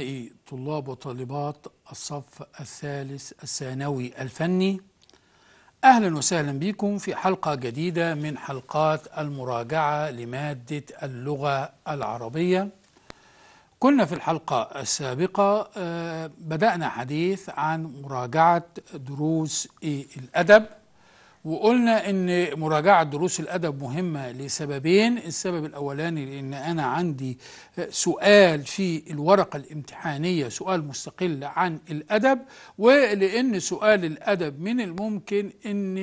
أبنائي طلاب وطالبات الصف الثالث الثانوي الفني أهلا وسهلا بكم في حلقة جديدة من حلقات المراجعة لمادة اللغة العربية كنا في الحلقة السابقة آه، بدأنا حديث عن مراجعة دروس الأدب وقلنا ان مراجعه دروس الادب مهمه لسببين السبب الاولاني لان انا عندي سؤال في الورقه الامتحانيه سؤال مستقل عن الادب ولان سؤال الادب من الممكن ان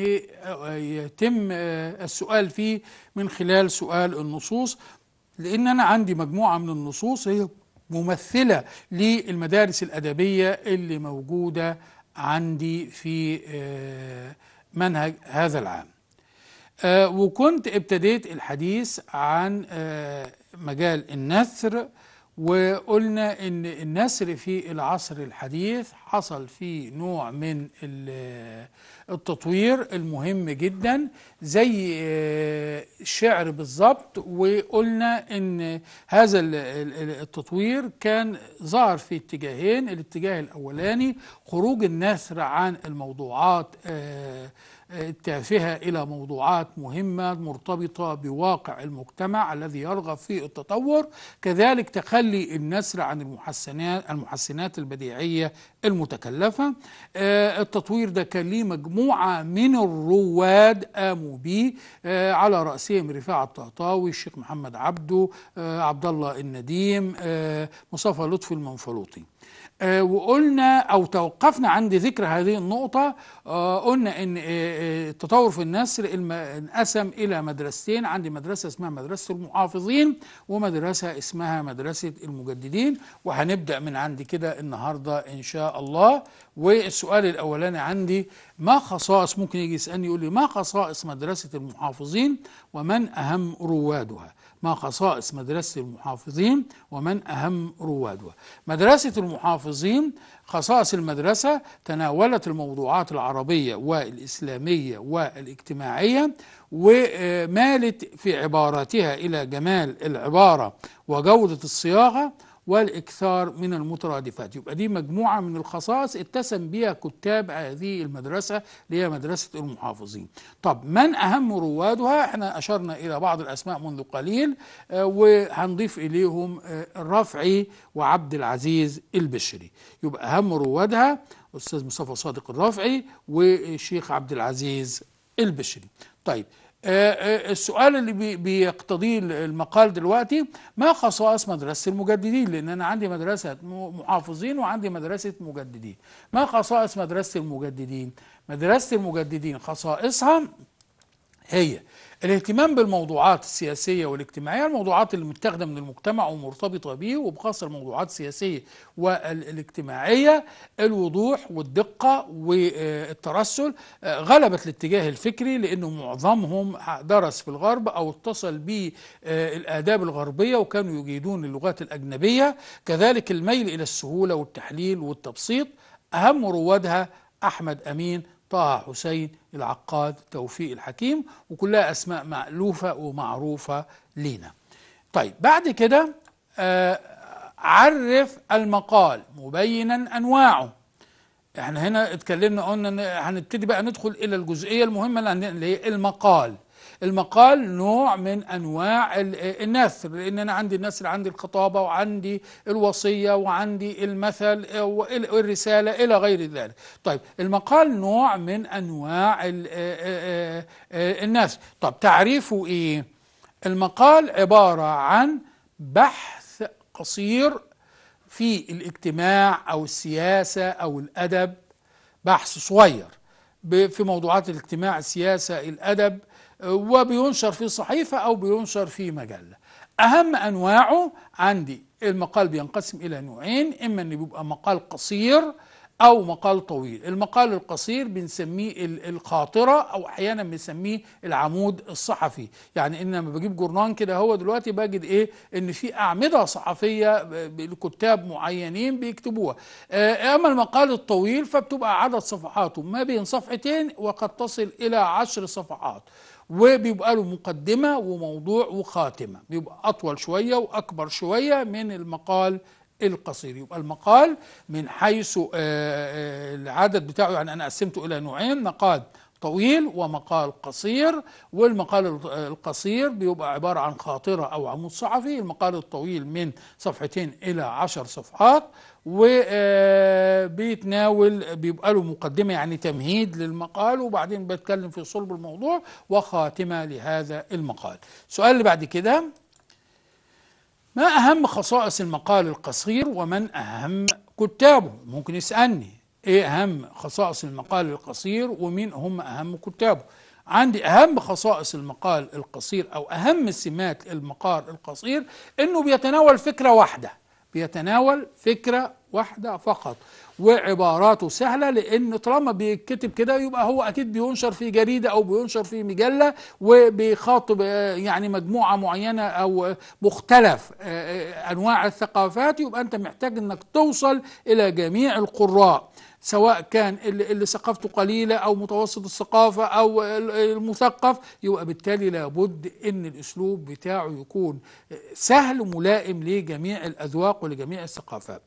يتم السؤال فيه من خلال سؤال النصوص لان انا عندي مجموعه من النصوص هي ممثله للمدارس الادبيه اللي موجوده عندي في آه منهج هذا العام آه، وكنت ابتديت الحديث عن آه، مجال النثر وقلنا ان النسر في العصر الحديث حصل فيه نوع من التطوير المهم جدا زي آه، الشعر بالظبط وقلنا ان هذا التطوير كان ظهر في اتجاهين الاتجاه الاولاني خروج النسر عن الموضوعات آه، التافهة إلى موضوعات مهمة مرتبطة بواقع المجتمع الذي يرغب في التطور كذلك تخلي النسر عن المحسنات, المحسنات البديعية المتكلفة آه، التطوير ده كان ليه مجموعة من الرواد قاموا به آه، على رأسهم رفاعة الطهطاوي الشيخ محمد عبده آه، عبد الله النديم مصطفى لطفي المنفلوطي آه، وقلنا او توقفنا عند ذكر هذه النقطه آه، قلنا ان آه، التطور في النسر انقسم الى مدرستين عندي مدرسه اسمها مدرسه المحافظين ومدرسه اسمها مدرسه المجددين وهنبدا من عندي كده النهارده ان شاء الله والسؤال الاولاني عندي ما خصائص ممكن يجي يسالني يقول لي ما خصائص مدرسه المحافظين ومن اهم روادها ما خصائص مدرسة المحافظين ومن أهم روادها مدرسة المحافظين خصائص المدرسة تناولت الموضوعات العربية والإسلامية والاجتماعية ومالت في عباراتها إلى جمال العبارة وجودة الصياغة والإكثار من المترادفات يبقى دي مجموعة من الخصائص اتسم بها كتاب هذه المدرسة اللي هي مدرسة المحافظين طب من أهم روادها احنا أشرنا إلى بعض الأسماء منذ قليل آه، وهنضيف إليهم الرفعي آه، وعبد العزيز البشري يبقى أهم روادها أستاذ مصطفى صادق الرافعي والشيخ عبد العزيز البشري طيب آه، آه، السؤال اللي بيقتضيه المقال دلوقتي ما خصائص مدرسة المجددين لأن أنا عندي مدرسة محافظين وعندي مدرسة مجددين ما خصائص مدرسة المجددين مدرسة المجددين خصائصها هي الاهتمام بالموضوعات السياسية والاجتماعية الموضوعات اللي متاخدة من المجتمع ومرتبطة به وبخاصة الموضوعات السياسية والاجتماعية الوضوح والدقة والترسل آه، غلبت الاتجاه الفكري لأنه معظمهم درس في الغرب أو اتصل بالآداب الغربية وكانوا يجيدون اللغات الأجنبية كذلك الميل إلى السهولة والتحليل والتبسيط أهم روادها أحمد أمين طه حسين العقاد توفيق الحكيم وكلها أسماء مألوفة ومعروفة لينا طيب بعد كده آه عرف المقال مبينا أنواعه احنا هنا اتكلمنا قلنا هنبتدي بقى ندخل إلى الجزئية المهمة اللي هي المقال المقال نوع من أنواع النثر لأن أنا عندي النثر عندي الخطابة وعندي الوصية وعندي المثل والرسالة إلى غير ذلك طيب المقال نوع من أنواع آه، آه، آه، النثر طب تعريفه إيه المقال عبارة عن بحث قصير في الاجتماع أو السياسة أو الأدب بحث صغير في موضوعات الاجتماع السياسة الأدب وبينشر في صحيفة أو بينشر في مجلة أهم أنواعه عندي المقال بينقسم إلى نوعين إما أن بيبقى مقال قصير أو مقال طويل المقال القصير بنسميه القاطرة أو أحيانا بنسميه العمود الصحفي يعني إن لما بجيب جورنان كده هو دلوقتي بجد إيه إن في أعمدة صحفية لكتاب معينين بيكتبوها آه، أما المقال الطويل فبتبقى عدد صفحاته ما بين صفحتين وقد تصل إلى عشر صفحات وبيبقى له مقدمة وموضوع وخاتمة بيبقى أطول شوية وأكبر شوية من المقال القصير يبقى المقال من حيث آه، آه، العدد بتاعه يعني أنا قسمته إلى نوعين مقال طويل ومقال قصير والمقال القصير بيبقى عبارة عن خاطرة أو عمود صحفي المقال الطويل من صفحتين إلى عشر صفحات وبيتناول بيبقى له مقدمه يعني تمهيد للمقال وبعدين بتكلم في صلب الموضوع وخاتمه لهذا المقال. السؤال اللي بعد كده ما اهم خصائص المقال القصير ومن اهم كتابه؟ ممكن يسالني ايه اهم خصائص المقال القصير ومين هم اهم كتابه؟ عندي أهم خصائص المقال القصير أو أهم سمات المقال القصير إنه بيتناول فكرة واحدة بيتناول فكرة واحدة فقط وعباراته سهلة لأن طالما بيتكتب كده يبقى هو أكيد بينشر في جريدة أو بينشر في مجلة وبيخاطب آه، يعني مجموعة معينة أو مختلف آه، آه، أنواع الثقافات يبقى أنت محتاج أنك توصل إلى جميع القراء سواء كان اللي, اللي ثقافته قليلة أو متوسط الثقافة أو المثقف يبقى بالتالي لابد أن الأسلوب بتاعه يكون سهل ملائم لجميع الأذواق ولجميع الثقافات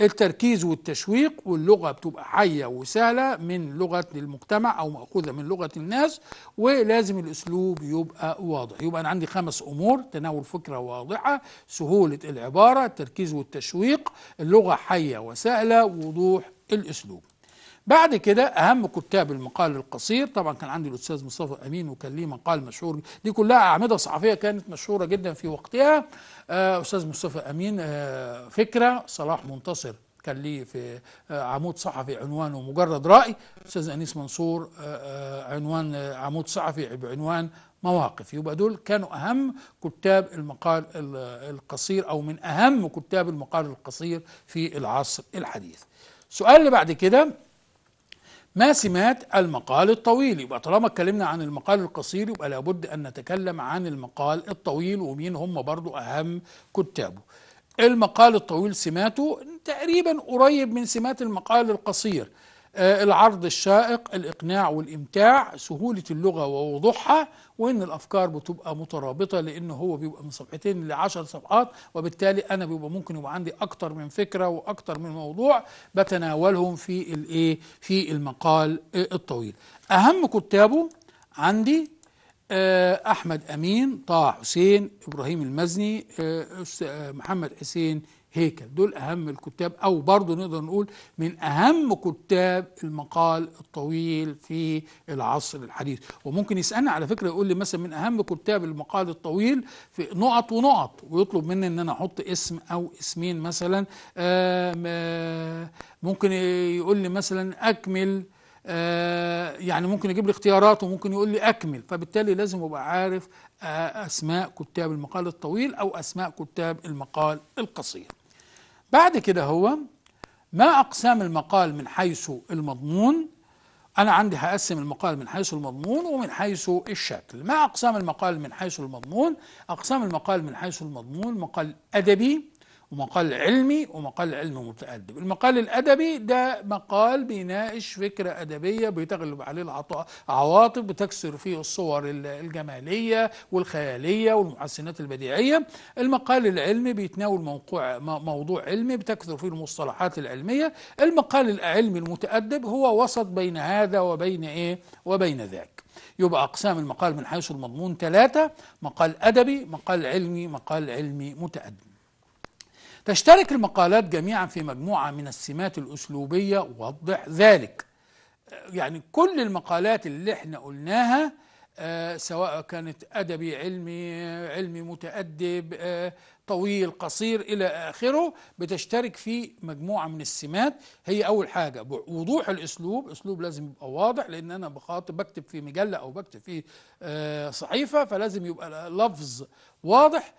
التركيز والتشويق واللغة بتبقى حية وسهلة من لغة المجتمع أو مأخوذة من لغة الناس ولازم الأسلوب يبقى واضح يبقى أنا عندي خمس أمور تناول فكرة واضحة سهولة العبارة التركيز والتشويق اللغة حية وسهلة وضوح الأسلوب بعد كده أهم كتاب المقال القصير طبعا كان عندي الأستاذ مصطفى أمين وكان ليه مقال مشهور دي كلها أعمدة صحفية كانت مشهورة جدا في وقتها آه، أستاذ مصطفى أمين آه، فكرة صلاح منتصر كان ليه في آه، عمود صحفي عنوانه مجرد رأي أستاذ أنيس منصور عنوان عمود صحفي بعنوان مواقف يبقى دول كانوا أهم كتاب المقال القصير أو من أهم كتاب المقال القصير في العصر الحديث السؤال اللي بعد كده ما سمات المقال الطويل يبقى طالما اتكلمنا عن المقال القصير يبقى لابد ان نتكلم عن المقال الطويل ومين هم برضو اهم كتابه المقال الطويل سماته تقريبا قريب من سمات المقال القصير آه، العرض الشائق الإقناع والإمتاع سهولة اللغة ووضوحها وإن الأفكار بتبقى مترابطة لأن هو بيبقى من صفحتين لعشر صفحات وبالتالي أنا بيبقى ممكن يبقى عندي أكتر من فكرة وأكتر من موضوع بتناولهم في الإيه في المقال الطويل أهم كتابه عندي آه، أحمد أمين طه حسين إبراهيم المزني آه، محمد حسين هيكل دول أهم الكتاب أو برضه نقدر نقول من أهم كتاب المقال الطويل في العصر الحديث وممكن يسألني على فكرة يقول لي مثلا من أهم كتاب المقال الطويل في نقط ونقط ويطلب مني إن أنا أحط اسم أو اسمين مثلا ممكن يقول لي مثلا أكمل يعني ممكن يجيب لي اختيارات وممكن يقول لي اكمل فبالتالي لازم ابقى عارف آه، اسماء كتاب المقال الطويل او اسماء كتاب المقال القصير بعد كده هو ما أقسام المقال من حيث المضمون أنا عندي هقسم المقال من حيث المضمون ومن حيث الشكل ما أقسام المقال من حيث المضمون أقسام المقال من حيث المضمون مقال أدبي ومقال علمي ومقال علمي متأدب المقال الأدبي ده مقال بيناقش فكرة أدبية بيتغلب عليه العواطف بتكسر فيه الصور الجمالية والخيالية والمحسنات البديعية المقال العلمي بيتناول موقوع موضوع علمي بتكثر فيه المصطلحات العلمية المقال العلمي المتأدب هو وسط بين هذا وبين إيه وبين ذاك يبقى أقسام المقال من حيث المضمون ثلاثة مقال أدبي مقال علمي مقال علمي متأدب تشترك المقالات جميعا في مجموعة من السمات الأسلوبية وضح ذلك يعني كل المقالات اللي احنا قلناها آه، سواء كانت أدبي علمي علمي متأدب آه، طويل قصير إلى آخره بتشترك في مجموعة من السمات هي أول حاجة وضوح الأسلوب أسلوب لازم يبقى واضح لأن أنا بخاطب بكتب في مجلة أو بكتب في آه، صحيفة فلازم يبقى لفظ واضح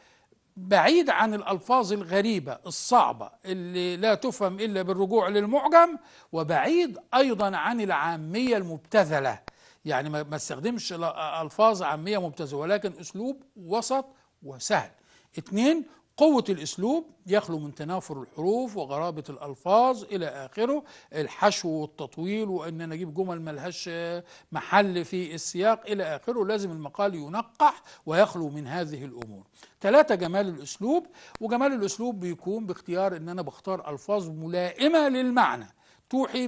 بعيد عن الألفاظ الغريبة الصعبة اللي لا تفهم إلا بالرجوع للمعجم وبعيد أيضا عن العامية المبتذلة يعني ما استخدمش ألفاظ عامية مبتذلة ولكن أسلوب وسط وسهل اتنين قوة الأسلوب يخلو من تنافر الحروف وغرابة الألفاظ إلى آخره الحشو والتطويل وأن أنا أجيب جمل ملهاش محل في السياق إلى آخره لازم المقال ينقح ويخلو من هذه الأمور ثلاثة جمال الأسلوب وجمال الأسلوب بيكون باختيار أن أنا بختار ألفاظ ملائمة للمعنى توحي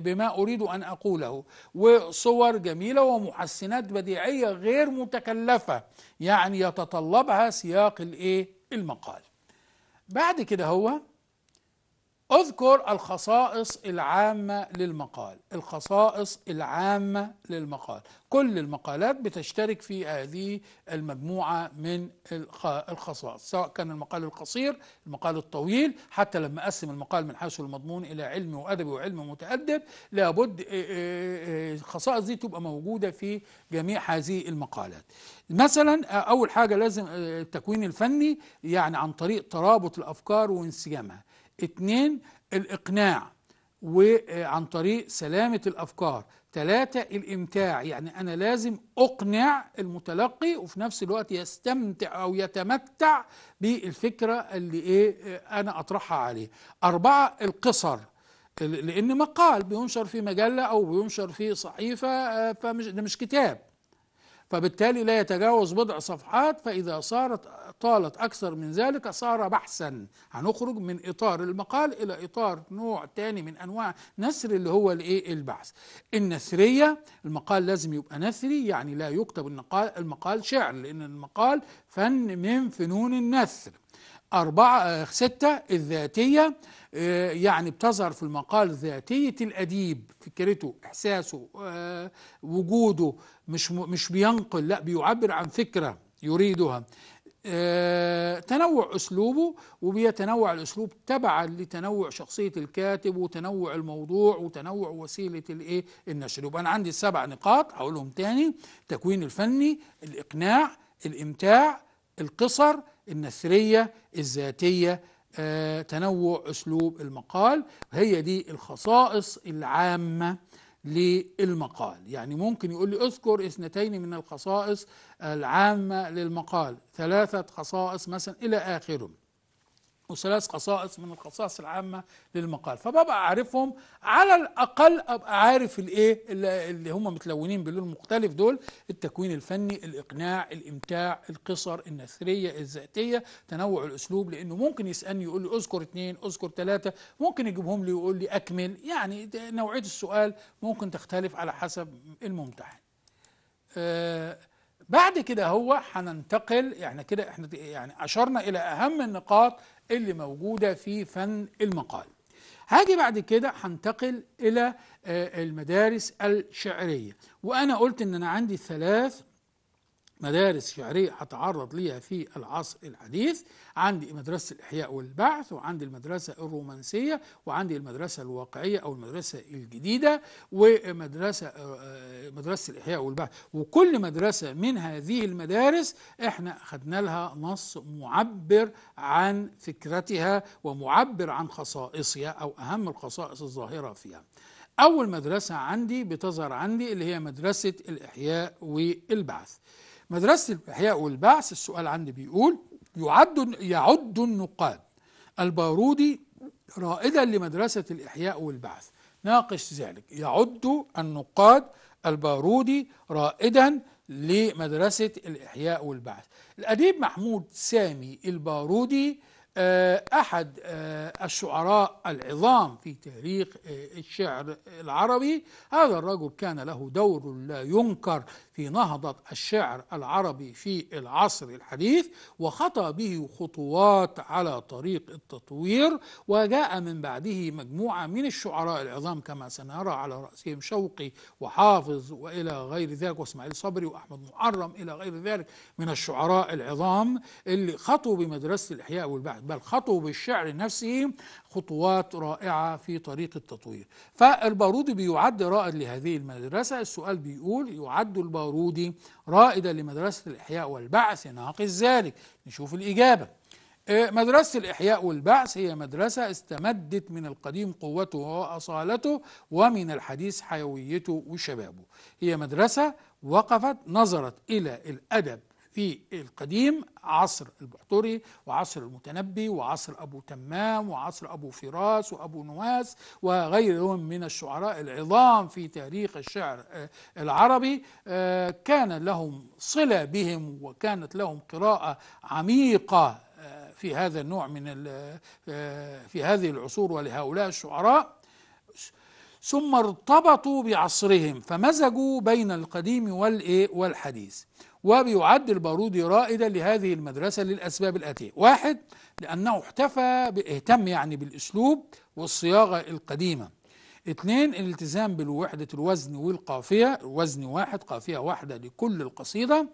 بما أريد أن أقوله وصور جميلة ومحسنات بديعية غير متكلفة يعني يتطلبها سياق الإيه المقال بعد كده هو اذكر الخصائص العامة للمقال الخصائص العامة للمقال كل المقالات بتشترك في هذه المجموعة من الخصائص سواء كان المقال القصير المقال الطويل حتى لما أقسم المقال من حيث المضمون إلى علمي وأدبي وعلم متأدب لابد الخصائص دي تبقى موجودة في جميع هذه المقالات مثلا أول حاجة لازم التكوين الفني يعني عن طريق ترابط الأفكار وانسجامها اتنين الإقناع وعن طريق سلامة الأفكار ثلاثة الإمتاع يعني أنا لازم أقنع المتلقي وفي نفس الوقت يستمتع أو يتمتع بالفكرة اللي إيه أنا أطرحها عليه أربعة القصر لأن مقال بينشر في مجلة أو بينشر في صحيفة فمش ده مش كتاب فبالتالي لا يتجاوز بضع صفحات فإذا صارت طالت أكثر من ذلك صار بحثا هنخرج من إطار المقال إلى إطار نوع تاني من أنواع نثر اللي هو الإيه البحث النثرية المقال لازم يبقى نثري يعني لا يكتب النقال المقال شعر لأن المقال فن من فنون النثر أربعة آه، ستة الذاتية آه، يعني بتظهر في المقال ذاتية الأديب فكرته إحساسه آه، وجوده مش مش بينقل لا بيعبر عن فكرة يريدها آه، تنوع اسلوبه وبيتنوع الاسلوب تبعا لتنوع شخصيه الكاتب وتنوع الموضوع وتنوع وسيله الايه النشر يبقى انا عندي السبع نقاط هقولهم تاني التكوين الفني الاقناع الامتاع القصر النثريه الذاتيه آه، تنوع اسلوب المقال هي دي الخصائص العامه للمقال يعني ممكن يقول لي اذكر اثنتين من الخصائص العامة للمقال ثلاثة خصائص مثلا إلى آخره وثلاث قصائص من القصائص العامة للمقال فببقى أعرفهم على الأقل أبقى عارف الإيه اللي هم متلونين باللون المختلف دول التكوين الفني الإقناع الإمتاع القصر النثرية الذاتية تنوع الأسلوب لأنه ممكن يسألني يقول لي أذكر اثنين أذكر ثلاثة ممكن يجيبهم لي ويقول لي أكمل يعني نوعية السؤال ممكن تختلف على حسب الممتحن آه بعد كده هو هننتقل يعني كده احنا يعني اشرنا الى اهم النقاط اللي موجوده في فن المقال هاجي بعد كده هنتقل الى آه، المدارس الشعريه وانا قلت ان انا عندي ثلاث مدارس شعرية هتعرض ليها في العصر الحديث عندي مدرسة الإحياء والبعث وعندي المدرسة الرومانسية وعندي المدرسة الواقعية أو المدرسة الجديدة ومدرسة آه، مدرسة الإحياء والبعث وكل مدرسة من هذه المدارس إحنا أخذنا لها نص معبر عن فكرتها ومعبر عن خصائصها أو أهم الخصائص الظاهرة فيها أول مدرسة عندي بتظهر عندي اللي هي مدرسة الإحياء والبعث مدرسة الإحياء والبعث السؤال عندي بيقول يعد يعد النقاد البارودي رائدا لمدرسة الإحياء والبعث ناقش ذلك يعد النقاد البارودي رائدا لمدرسة الإحياء والبعث الأديب محمود سامي البارودي آه، أحد آه، الشعراء العظام في تاريخ آه، الشعر العربي هذا الرجل كان له دور لا ينكر في نهضة الشعر العربي في العصر الحديث وخطى به خطوات على طريق التطوير وجاء من بعده مجموعة من الشعراء العظام كما سنرى على رأسهم شوقي وحافظ وإلى غير ذلك وإسماعيل صبري وأحمد محرم إلى غير ذلك من الشعراء العظام اللي خطوا بمدرسة الإحياء والبحث بل خطوا بالشعر نفسه خطوات رائعة في طريق التطوير فالبارودي بيعد رائد لهذه المدرسة السؤال بيقول يعد البارودي الجارودي رائدا لمدرسة الإحياء والبعث ناقص ذلك نشوف الإجابة آه، مدرسة الإحياء والبعث هي مدرسة استمدت من القديم قوته وأصالته ومن الحديث حيويته وشبابه هي مدرسة وقفت نظرت إلى الأدب في القديم عصر البحتري وعصر المتنبي وعصر أبو تمام وعصر أبو فراس وأبو نواس وغيرهم من الشعراء العظام في تاريخ الشعر آه، العربي آه، كان لهم صلة بهم وكانت لهم قراءة عميقة آه، في هذا النوع من في هذه العصور ولهؤلاء الشعراء ثم ارتبطوا بعصرهم فمزجوا بين القديم والحديث وبيعد البارودي رائدا لهذه المدرسة للأسباب الآتية واحد لأنه احتفى اهتم يعني بالأسلوب والصياغة القديمة اثنين الالتزام بوحدة الوزن والقافية وزن واحد قافية واحدة لكل القصيدة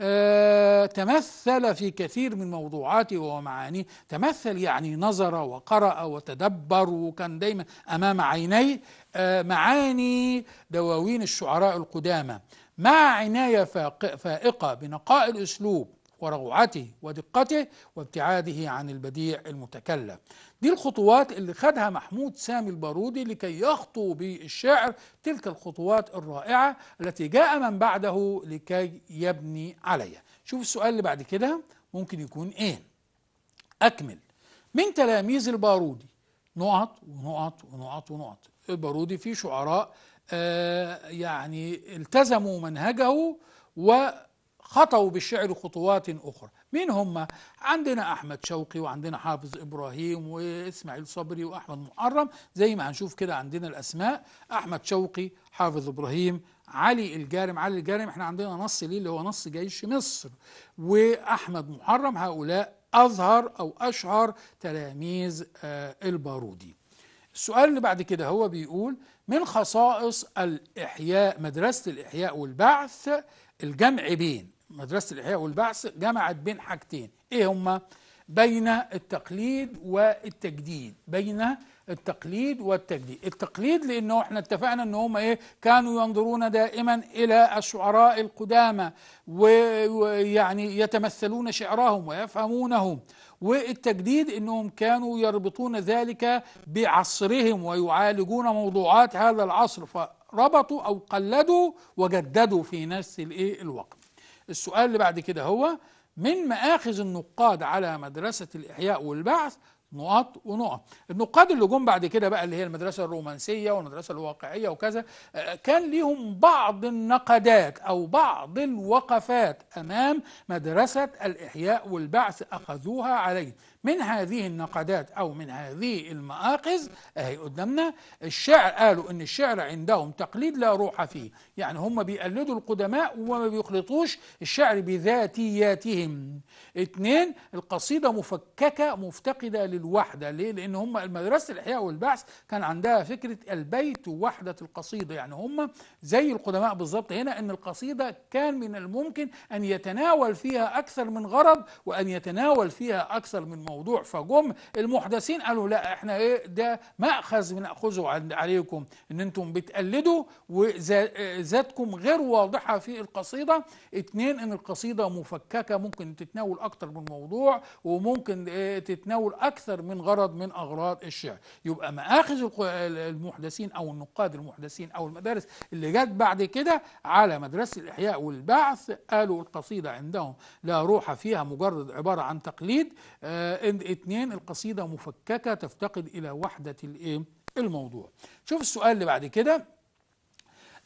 آه تمثل في كثير من موضوعاته ومعانيه تمثل يعني نظر وقرأ وتدبر وكان دايما أمام عينيه آه معاني دواوين الشعراء القدامى مع عناية فائقة بنقاء الأسلوب وروعته ودقته وابتعاده عن البديع المتكلم دي الخطوات اللي خدها محمود سامي البارودي لكي يخطو بالشعر تلك الخطوات الرائعة التي جاء من بعده لكي يبني عليها شوف السؤال اللي بعد كده ممكن يكون ايه أكمل من تلاميذ البارودي نقط ونقط ونقط ونقط البارودي فيه شعراء يعني التزموا منهجه وخطوا بالشعر خطوات أخرى مين هم؟ عندنا أحمد شوقي وعندنا حافظ إبراهيم وإسماعيل صبري وأحمد محرم زي ما هنشوف كده عندنا الأسماء أحمد شوقي حافظ إبراهيم علي الجارم علي الجارم احنا عندنا نص ليه اللي هو نص جيش مصر وأحمد محرم هؤلاء أظهر أو أشهر تلاميذ آه، البارودي السؤال اللي بعد كده هو بيقول من خصائص الإحياء مدرسة الإحياء والبعث الجمع بين مدرسة الإحياء والبعث جمعت بين حاجتين إيه هما؟ بين التقليد والتجديد بين التقليد والتجديد التقليد لأنه احنا اتفقنا أن هما إيه كانوا ينظرون دائما إلى الشعراء القدامى ويعني يتمثلون شعرهم ويفهمونهم والتجديد أنهم كانوا يربطون ذلك بعصرهم ويعالجون موضوعات هذا العصر فربطوا أو قلدوا وجددوا في نفس الوقت السؤال اللي بعد كده هو من مآخذ النقاد على مدرسة الإحياء والبعث نقط ونقط النقاد اللي جم بعد كده بقى اللي هي المدرسه الرومانسيه والمدرسه الواقعيه وكذا آه، آه، كان ليهم بعض النقدات او بعض الوقفات امام مدرسه الاحياء والبعث اخذوها عليه من هذه النقدات أو من هذه المآخذ أهي قدامنا الشعر قالوا إن الشعر عندهم تقليد لا روح فيه يعني هم بيقلدوا القدماء وما بيخلطوش الشعر بذاتياتهم اثنين القصيدة مفككة مفتقدة للوحدة ليه؟ لأن هم المدرسة الإحياء والبحث كان عندها فكرة البيت ووحدة القصيدة يعني هم زي القدماء بالظبط هنا أن القصيدة كان من الممكن أن يتناول فيها أكثر من غرض وأن يتناول فيها أكثر من موضوع الموضوع فجم المحدثين قالوا لا احنا ايه ده ماخذ بناخذه عليكم ان انتم بتقلدوا وذاتكم غير واضحه في القصيده اتنين ان القصيده مفككه ممكن تتناول اكتر من موضوع وممكن إيه، تتناول اكثر من غرض من اغراض الشعر يبقى ماخذ المحدثين او النقاد المحدثين او المدارس اللي جت بعد كده على مدرسه الاحياء والبعث قالوا القصيده عندهم لا روح فيها مجرد عباره عن تقليد آه، اتنين القصيدة مفككة تفتقد إلى وحدة الإيه؟ الموضوع شوف السؤال اللي بعد كده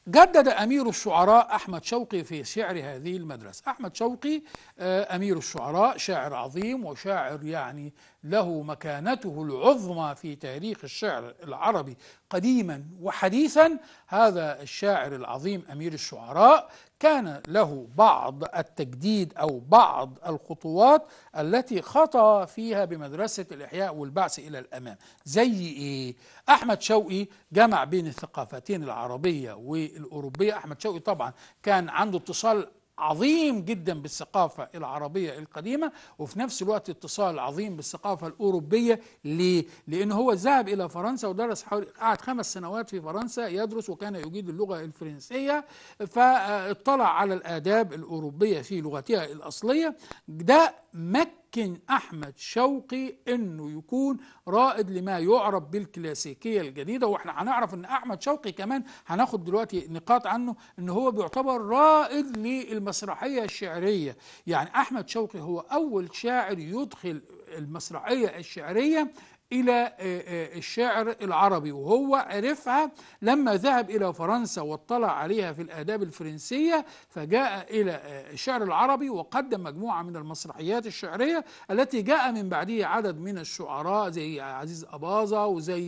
جدد أمير الشعراء أحمد شوقي في شعر هذه المدرسة أحمد شوقي آه، أمير الشعراء شاعر عظيم وشاعر يعني له مكانته العظمى في تاريخ الشعر العربي قديما وحديثا هذا الشاعر العظيم أمير الشعراء كان له بعض التجديد أو بعض الخطوات التي خطى فيها بمدرسة الإحياء والبعث إلى الأمام زي إيه؟ أحمد شوقي جمع بين الثقافتين العربية والأوروبية أحمد شوقي طبعا كان عنده اتصال عظيم جدا بالثقافة العربية القديمة وفي نفس الوقت اتصال عظيم بالثقافة الأوروبية ليه؟ لأن هو ذهب إلى فرنسا ودرس حوالي قعد خمس سنوات في فرنسا يدرس وكان يجيد اللغة الفرنسية فاطلع على الآداب الأوروبية في لغتها الأصلية ده مك ممكن احمد شوقي انه يكون رائد لما يعرف بالكلاسيكيه الجديده واحنا هنعرف ان احمد شوقي كمان هناخد دلوقتي نقاط عنه ان هو بيعتبر رائد للمسرحيه الشعريه يعني احمد شوقي هو اول شاعر يدخل المسرحيه الشعريه إلى آه، آه، الشعر العربي وهو عرفها لما ذهب إلى فرنسا واطلع عليها في الآداب الفرنسية فجاء إلى آه، الشعر العربي وقدم مجموعة من المسرحيات الشعرية التي جاء من بعده عدد من الشعراء زي عزيز أباظة وزي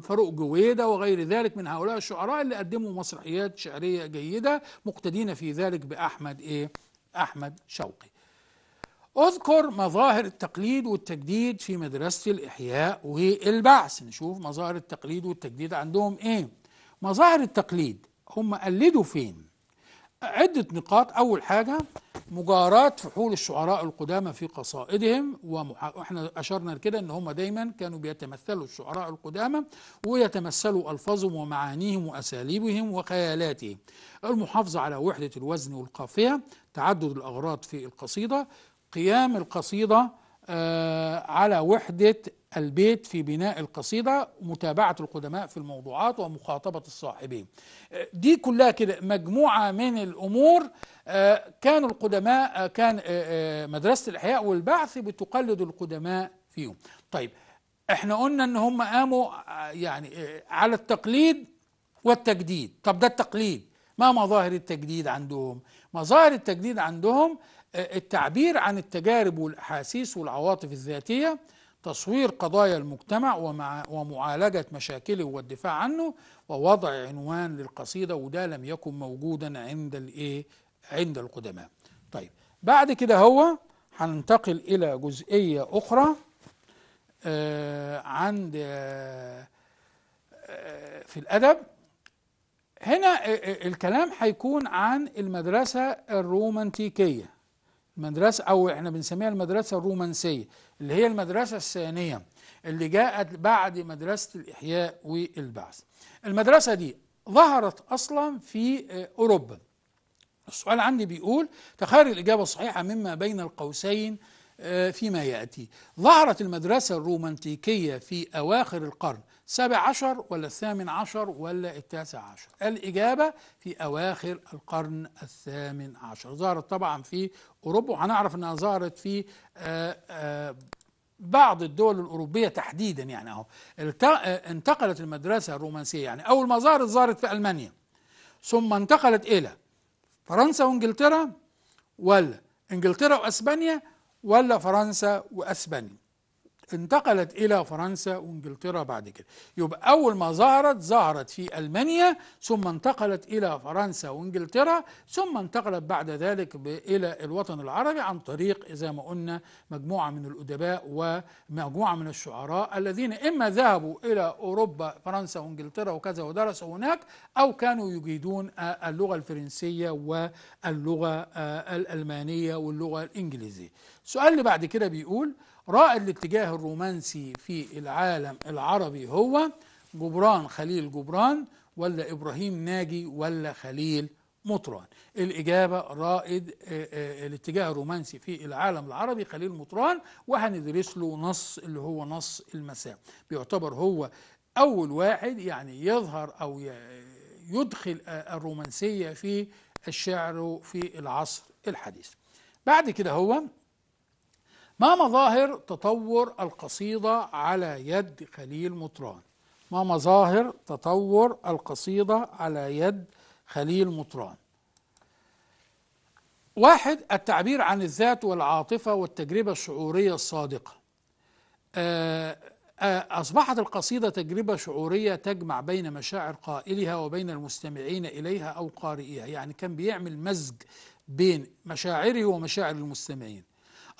فاروق جويدة وغير ذلك من هؤلاء الشعراء اللي قدموا مسرحيات شعرية جيدة مقتدين في ذلك بأحمد إيه؟ أحمد شوقي اذكر مظاهر التقليد والتجديد في مدرسة الإحياء والبعث نشوف مظاهر التقليد والتجديد عندهم إيه مظاهر التقليد هم قلدوا فين عدة نقاط أول حاجة مجاراة فحول الشعراء القدامى في قصائدهم واحنا أشرنا لكده أن هم دايما كانوا بيتمثلوا الشعراء القدامى ويتمثلوا ألفاظهم ومعانيهم وأساليبهم وخيالاتهم المحافظة على وحدة الوزن والقافية تعدد الأغراض في القصيدة قيام القصيدة آه، على وحدة البيت في بناء القصيدة متابعة القدماء في الموضوعات ومخاطبة الصاحبين آه، دي كلها كده مجموعة من الأمور آه، كان القدماء كان مدرسة الإحياء والبعث بتقلد القدماء فيهم طيب احنا قلنا ان هم قاموا يعني على التقليد والتجديد طب ده التقليد ما مظاهر التجديد عندهم مظاهر التجديد عندهم التعبير عن التجارب والاحاسيس والعواطف الذاتيه تصوير قضايا المجتمع ومع ومعالجه مشاكله والدفاع عنه ووضع عنوان للقصيده وده لم يكن موجودا عند الايه عند القدماء طيب بعد كده هو هننتقل الى جزئيه اخرى آه عند آه, آه، في الادب هنا آه، آه، الكلام هيكون عن المدرسه الرومانتيكيه مدرسة أو إحنا بنسميها المدرسة الرومانسية اللي هي المدرسة الثانية اللي جاءت بعد مدرسة الإحياء والبعث المدرسة دي ظهرت أصلا في آه، أوروبا السؤال عندي بيقول تخير الإجابة الصحيحة مما بين القوسين آه، فيما يأتي ظهرت المدرسة الرومانتيكية في أواخر القرن السابع عشر ولا الثامن عشر ولا التاسع عشر الإجابة في أواخر القرن الثامن عشر ظهرت طبعا في أوروبا وهنعرف أنها ظهرت في آه، آه، بعض الدول الأوروبية تحديدا يعني أهو آه، انتقلت المدرسة الرومانسية يعني أول ما ظهرت ظهرت في ألمانيا ثم انتقلت إلى فرنسا وإنجلترا ولا إنجلترا وأسبانيا ولا فرنسا وأسبانيا انتقلت إلى فرنسا وإنجلترا بعد كده يبقى أول ما ظهرت ظهرت في ألمانيا ثم انتقلت إلى فرنسا وإنجلترا ثم انتقلت بعد ذلك إلى الوطن العربي عن طريق زي ما قلنا مجموعة من الأدباء ومجموعة من الشعراء الذين إما ذهبوا إلى أوروبا فرنسا وإنجلترا وكذا ودرسوا هناك أو كانوا يجيدون اللغة الفرنسية واللغة الألمانية واللغة الإنجليزية السؤال اللي بعد كده بيقول رائد الاتجاه الرومانسي في العالم العربي هو جبران خليل جبران ولا إبراهيم ناجي ولا خليل مطران الإجابة رائد آه، آه، الاتجاه الرومانسي في العالم العربي خليل مطران وهندرس له نص اللي هو نص المساء بيعتبر هو أول واحد يعني يظهر أو يدخل آه، الرومانسية في الشعر في العصر الحديث بعد كده هو ما مظاهر تطور القصيدة على يد خليل مطران ما مظاهر تطور القصيدة على يد خليل مطران واحد التعبير عن الذات والعاطفة والتجربة الشعورية الصادقة آه، آه، أصبحت القصيدة تجربة شعورية تجمع بين مشاعر قائلها وبين المستمعين إليها أو قارئيها يعني كان بيعمل مزج بين مشاعره ومشاعر المستمعين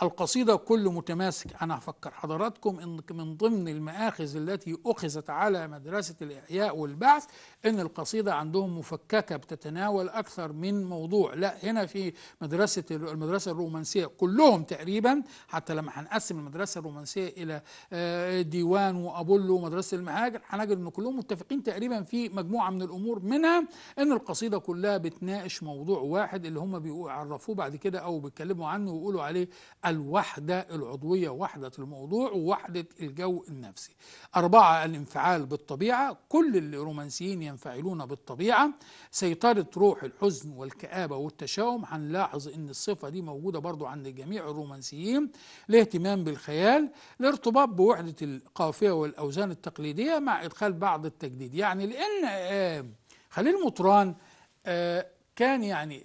القصيدة كل متماسك أنا أفكر حضراتكم إن من ضمن المآخذ التي أخذت على مدرسة الإحياء والبعث إن القصيدة عندهم مفككة بتتناول أكثر من موضوع لا هنا في مدرسة المدرسة الرومانسية كلهم تقريبا حتى لما هنقسم المدرسة الرومانسية إلى آه، ديوان وأبولو ومدرسة المهاجر هنجد إن كلهم متفقين تقريبا في مجموعة من الأمور منها إن القصيدة كلها بتناقش موضوع واحد اللي هم بيعرفوه بعد كده أو بيتكلموا عنه ويقولوا عليه الوحدة العضوية وحدة الموضوع ووحدة الجو النفسي أربعة الانفعال بالطبيعة كل الرومانسيين ينفعلون بالطبيعة سيطرة روح الحزن والكآبة والتشاؤم هنلاحظ أن الصفة دي موجودة برضو عند جميع الرومانسيين الاهتمام بالخيال الارتباط بوحدة القافية والأوزان التقليدية مع إدخال بعض التجديد يعني لأن آه، خليل مطران آه، كان يعني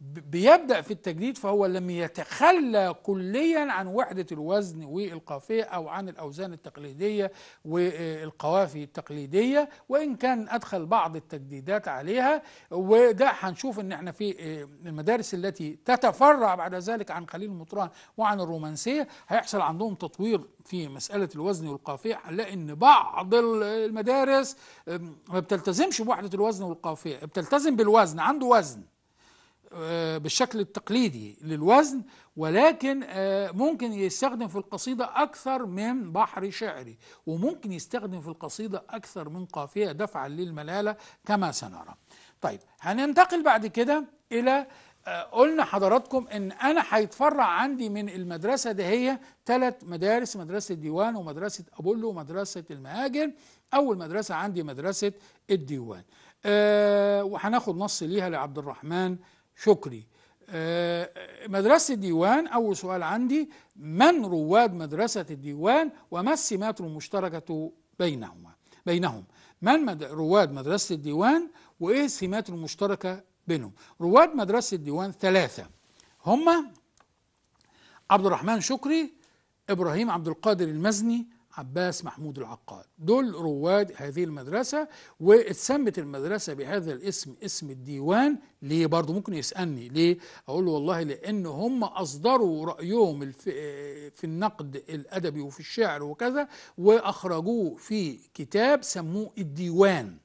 بيبدأ في التجديد فهو لم يتخلى كليا عن وحدة الوزن والقافية أو عن الأوزان التقليدية والقوافي التقليدية وإن كان أدخل بعض التجديدات عليها وده هنشوف إن احنا في آه، المدارس التي تتفرع بعد ذلك عن خليل المطران وعن الرومانسية هيحصل عندهم تطوير في مسألة الوزن والقافية هنلاقي إن بعض المدارس آه، ما بتلتزمش بوحدة الوزن والقافية بتلتزم بالوزن عنده وزن آه، بالشكل التقليدي للوزن ولكن آه، ممكن يستخدم في القصيدة أكثر من بحر شعري وممكن يستخدم في القصيدة أكثر من قافية دفعا للملالة كما سنرى طيب هننتقل بعد كده إلى آه، قلنا حضراتكم ان انا هيتفرع عندي من المدرسه ده هي ثلاث مدارس مدرسه الديوان ومدرسه ابولو ومدرسه المهاجر اول مدرسه عندي مدرسه الديوان أه وهناخد نص ليها لعبد الرحمن شكري آه، مدرسة الديوان أول سؤال عندي من رواد مدرسة الديوان وما السمات المشتركة بينهما بينهم من رواد مدرسة الديوان وإيه السمات المشتركة بينهم رواد مدرسة الديوان ثلاثة هما عبد الرحمن شكري إبراهيم عبد القادر المزني عباس محمود العقاد دول رواد هذه المدرسة واتسمت المدرسة بهذا الاسم اسم الديوان ليه برضه ممكن يسألني ليه أقول له والله لأن هم أصدروا رأيهم في النقد الأدبي وفي الشعر وكذا وأخرجوه في كتاب سموه الديوان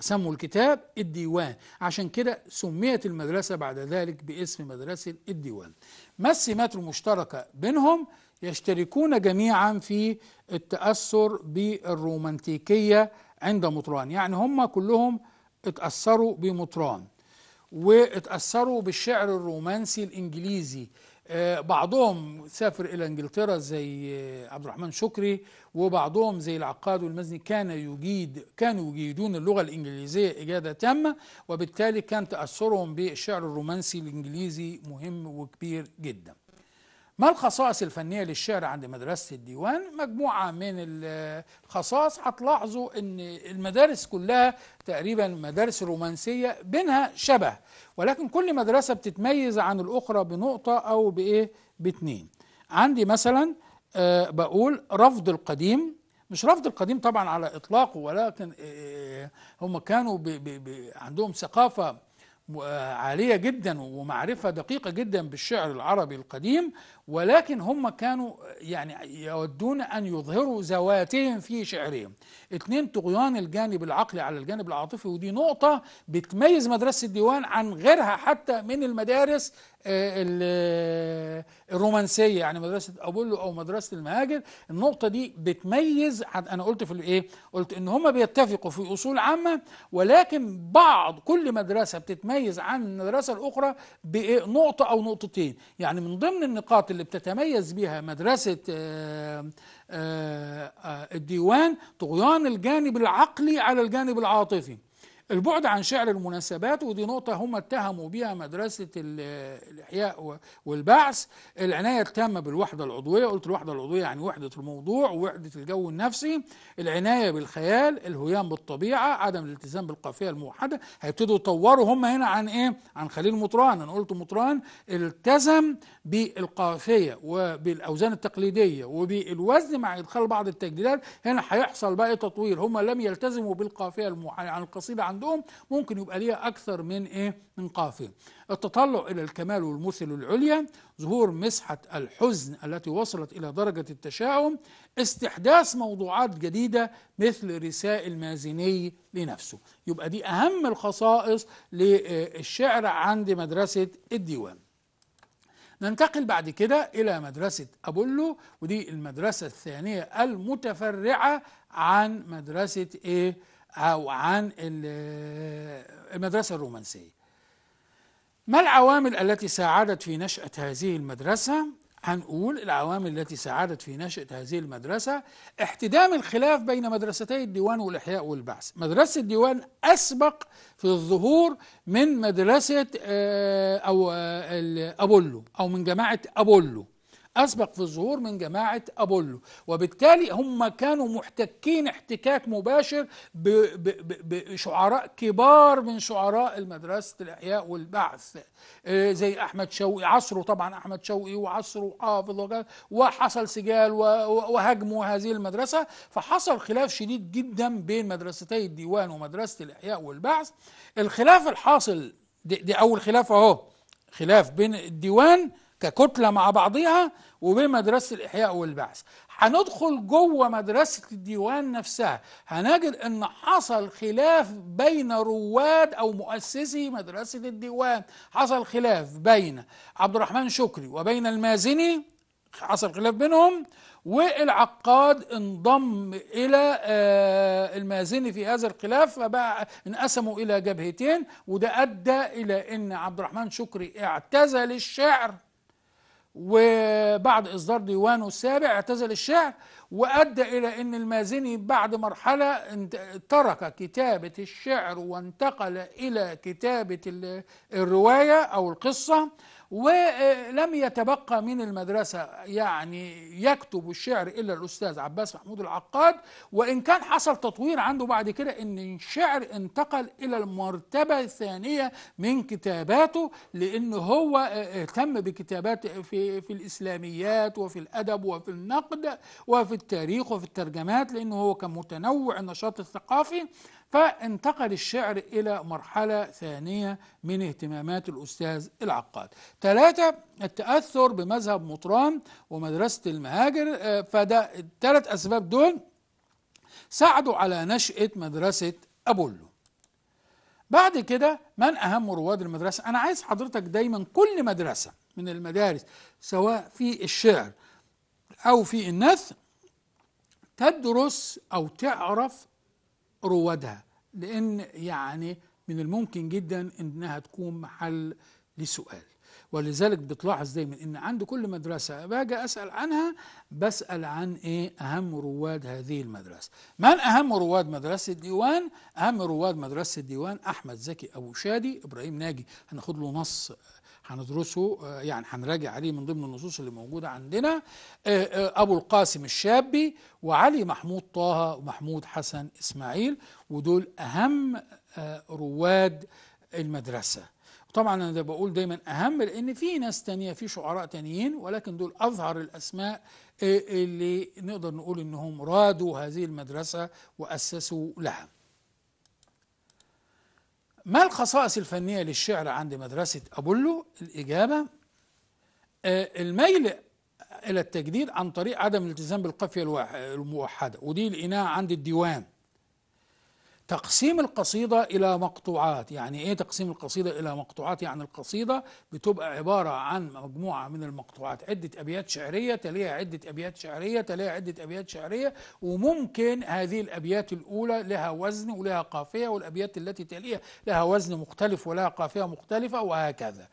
سموا الكتاب الديوان عشان كده سميت المدرسة بعد ذلك باسم مدرسة الديوان ما السمات المشتركة بينهم يشتركون جميعا في التأثر بالرومانتيكية عند مطران يعني هم كلهم اتأثروا بمطران واتأثروا بالشعر الرومانسي الإنجليزي آه، بعضهم سافر إلى إنجلترا زي آه، عبد الرحمن شكري وبعضهم زي العقاد والمزني كان يجيد كانوا يجيدون اللغة الإنجليزية إجادة تامة وبالتالي كان تأثرهم بالشعر الرومانسي الإنجليزي مهم وكبير جداً ما الخصائص الفنية للشعر عند مدرسة الديوان؟ مجموعة من الخصائص هتلاحظوا أن المدارس كلها تقريبا مدارس رومانسيه بينها شبه ولكن كل مدرسة بتتميز عن الأخرى بنقطة أو بإيه؟ باتنين عندي مثلا أه بقول رفض القديم مش رفض القديم طبعا على إطلاقه ولكن أه, آه، هم كانوا بي بي عندهم ثقافة آه، عالية جدا ومعرفة دقيقة جدا بالشعر العربي القديم ولكن هم كانوا يعني يودون أن يظهروا ذواتهم في شعرهم اثنين طغيان الجانب العقلي على الجانب العاطفي ودي نقطة بتميز مدرسة الديوان عن غيرها حتى من المدارس آه، آه، الرومانسية يعني مدرسة أبولو أو مدرسة المهاجر النقطة دي بتميز أنا قلت في الإيه قلت إن هم بيتفقوا في أصول عامة ولكن بعض كل مدرسة بتتميز عن المدرسة الأخرى بنقطة أو نقطتين يعني من ضمن النقاط اللي بتتميز بها مدرسة آه، آه، آه، الديوان طغيان الجانب العقلي على الجانب العاطفي البعد عن شعر المناسبات ودي نقطة هم اتهموا بها مدرسة الإحياء والبعث العناية التامة بالوحدة العضوية قلت الوحدة العضوية يعني وحدة الموضوع ووحدة الجو النفسي العناية بالخيال الهيام بالطبيعة عدم الالتزام بالقافية الموحدة هيبتدوا يطوروا هم هنا عن إيه؟ عن خليل مطران أنا قلت مطران التزم بالقافية وبالأوزان التقليدية وبالوزن مع إدخال بعض التجديدات هنا هيحصل بقى تطوير هم لم يلتزموا بالقافية الموحدة عن يعني القصيدة عن عندهم ممكن يبقى ليها أكثر من إيه؟ من قافية التطلع إلى الكمال والمثل العليا ظهور مسحة الحزن التي وصلت إلى درجة التشاؤم استحداث موضوعات جديدة مثل رساء المازني لنفسه يبقى دي أهم الخصائص للشعر عند مدرسة الديوان ننتقل بعد كده إلى مدرسة أبولو ودي المدرسة الثانية المتفرعة عن مدرسة إيه؟ أو عن المدرسة الرومانسية ما العوامل التي ساعدت في نشأة هذه المدرسة؟ هنقول العوامل التي ساعدت في نشأة هذه المدرسة احتدام الخلاف بين مدرستي الديوان والإحياء والبعث مدرسة الديوان أسبق في الظهور من مدرسة آه، أو آه، أبولو أو من جماعة أبولو أسبق في الظهور من جماعة أبولو وبالتالي هم كانوا محتكين احتكاك مباشر بشعراء كبار من شعراء المدرسة الإحياء والبعث آه، زي أحمد شوقي عصره طبعا أحمد شوقي وعصره حافظ وحصل سجال وهجموا هذه المدرسة فحصل خلاف شديد جدا بين مدرستي الديوان ومدرسة الإحياء والبعث الخلاف الحاصل دي, دي أول خلاف أهو خلاف بين الديوان ككتلة مع بعضها وبين مدرسة الإحياء والبعث هندخل جوه مدرسة الديوان نفسها هنجد أن حصل خلاف بين رواد أو مؤسسي مدرسة الديوان حصل خلاف بين عبد الرحمن شكري وبين المازني حصل خلاف بينهم والعقاد انضم الى آه، المازني في هذا الخلاف فبقى انقسموا الى جبهتين وده ادى الى ان عبد الرحمن شكري اعتزل الشعر وبعد إصدار ديوانه السابع اعتزل الشعر وأدى إلى أن المازني بعد مرحلة ترك كتابة الشعر وانتقل إلى كتابة الرواية أو القصة ولم يتبقى من المدرسة يعني يكتب الشعر إلا الأستاذ عباس محمود العقاد وإن كان حصل تطوير عنده بعد كده أن الشعر انتقل إلى المرتبة الثانية من كتاباته لأن هو آه، آه، اهتم بكتابات في, في الإسلاميات وفي الأدب وفي النقد وفي التاريخ وفي الترجمات لأنه هو كان متنوع النشاط الثقافي فانتقل الشعر إلى مرحلة ثانية من اهتمامات الأستاذ العقاد ثلاثة التأثر بمذهب مطران ومدرسة المهاجر آه، فده الثلاث أسباب دول ساعدوا على نشأة مدرسة أبولو بعد كده من أهم رواد المدرسة أنا عايز حضرتك دايما كل مدرسة من المدارس سواء في الشعر أو في النثر تدرس أو تعرف روادها لأن يعني من الممكن جدا أنها تكون محل لسؤال ولذلك بتلاحظ دايما ان عند كل مدرسه باجي اسال عنها بسال عن ايه اهم رواد هذه المدرسه من اهم رواد مدرسه الديوان اهم رواد مدرسه الديوان احمد زكي ابو شادي ابراهيم ناجي هناخد له نص هندرسه آه، يعني هنراجع عليه من ضمن النصوص اللي موجودة عندنا آه، آه، أبو القاسم الشابي وعلي محمود طه ومحمود حسن إسماعيل ودول أهم رواد المدرسة طبعا أنا ده بقول دايما أهم لأن في ناس تانية في شعراء تانيين ولكن دول أظهر الأسماء اللي نقدر نقول إنهم رادوا هذه المدرسة وأسسوا لها ما الخصائص الفنية للشعر عند مدرسة أبولو الإجابة آه، الميل إلى التجديد عن طريق عدم الالتزام بالقافية الموحدة ودي الإناء عند الديوان تقسيم القصيدة إلى مقطوعات يعني إيه تقسيم القصيدة إلى مقطوعات يعني القصيدة بتبقى عبارة عن مجموعة من المقطوعات عدة أبيات شعرية تليها عدة أبيات شعرية تليها عدة أبيات شعرية وممكن هذه الأبيات الأولى لها وزن ولها قافية والأبيات التي تليها لها وزن مختلف ولها قافية مختلفة وهكذا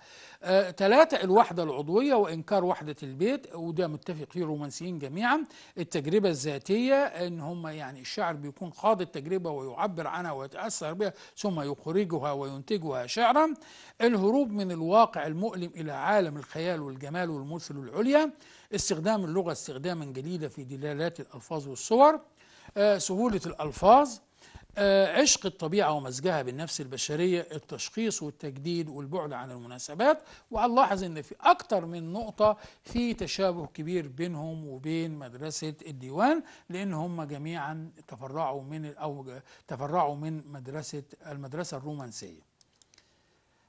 ثلاثة آه، الوحدة العضوية وإنكار وحدة البيت وده متفق فيه الرومانسيين جميعا التجربة الذاتية إن هم يعني الشاعر بيكون خاض التجربة ويعبر عنها ويتأثر بها ثم يخرجها وينتجها شعرا الهروب من الواقع المؤلم إلى عالم الخيال والجمال والمثل العليا استخدام اللغة استخداما جديدا في دلالات الألفاظ والصور آه، سهولة الألفاظ آه، عشق الطبيعة ومزجها بالنفس البشرية التشخيص والتجديد والبعد عن المناسبات وهنلاحظ ان في اكتر من نقطة في تشابه كبير بينهم وبين مدرسة الديوان لان هم جميعا تفرعوا من او تفرعوا من مدرسة المدرسة الرومانسية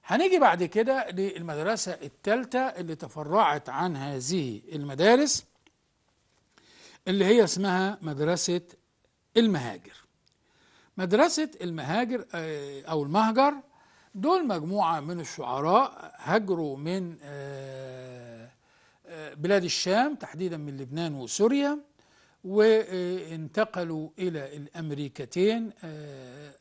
هنيجي بعد كده للمدرسة الثالثة اللي تفرعت عن هذه المدارس اللي هي اسمها مدرسة المهاجر مدرسة المهاجر آه، أو المهجر دول مجموعة من الشعراء هجروا من آه، آه، بلاد الشام تحديدا من لبنان وسوريا وانتقلوا إلى الأمريكتين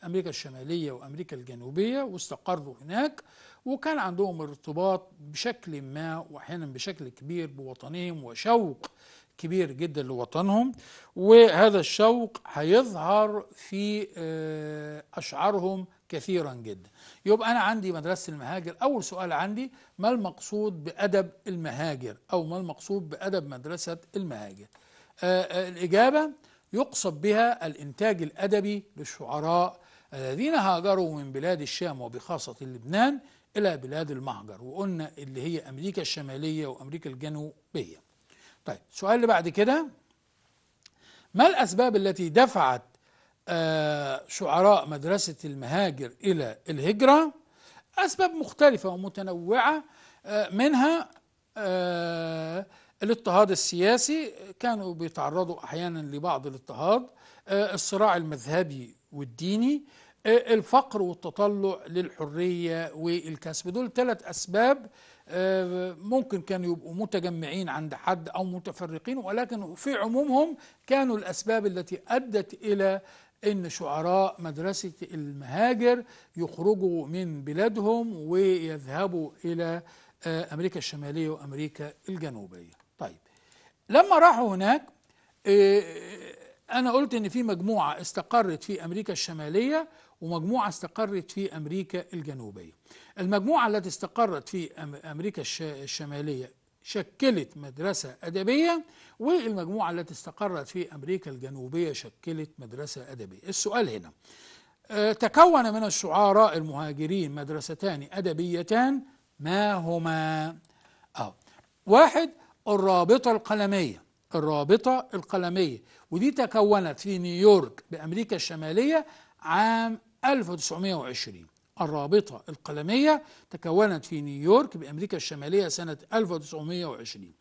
أمريكا الشمالية وأمريكا الجنوبية واستقروا هناك وكان عندهم ارتباط بشكل ما وأحيانا بشكل كبير بوطنهم وشوق كبير جدا لوطنهم وهذا الشوق هيظهر في آه، أشعارهم كثيرا جدا يبقى أنا عندي مدرسة المهاجر أول سؤال عندي ما المقصود بأدب المهاجر أو ما المقصود بأدب مدرسة المهاجر آه، آه، الإجابة يقصد بها الإنتاج الأدبي للشعراء الذين هاجروا من بلاد الشام وبخاصة لبنان إلى بلاد المهجر وقلنا اللي هي أمريكا الشمالية وأمريكا الجنوبية طيب السؤال اللي بعد كده ما الأسباب التي دفعت آه، شعراء مدرسة المهاجر إلى الهجرة أسباب مختلفة ومتنوعة آه، منها آه، الاضطهاد السياسي كانوا بيتعرضوا أحيانا لبعض الاضطهاد الصراع المذهبي والديني الفقر والتطلع للحرية والكسب دول ثلاث أسباب آه، ممكن كانوا يبقوا متجمعين عند حد أو متفرقين ولكن في عمومهم كانوا الأسباب التي أدت إلى ان شعراء مدرسه المهاجر يخرجوا من بلادهم ويذهبوا الى آه، امريكا الشماليه وامريكا الجنوبيه طيب لما راحوا هناك آه، انا قلت ان في مجموعه استقرت في امريكا الشماليه ومجموعه استقرت في امريكا الجنوبيه المجموعة التي استقرت في أمريكا الشمالية شكلت مدرسة أدبية والمجموعة التي استقرت في أمريكا الجنوبية شكلت مدرسة أدبية السؤال هنا آه، تكون من الشعراء المهاجرين مدرستان أدبيتان ما هما أو آه، واحد الرابطة القلمية الرابطة القلمية ودي تكونت في نيويورك بأمريكا الشمالية عام 1920 الرابطة القلمية تكونت في نيويورك بأمريكا الشمالية سنة 1920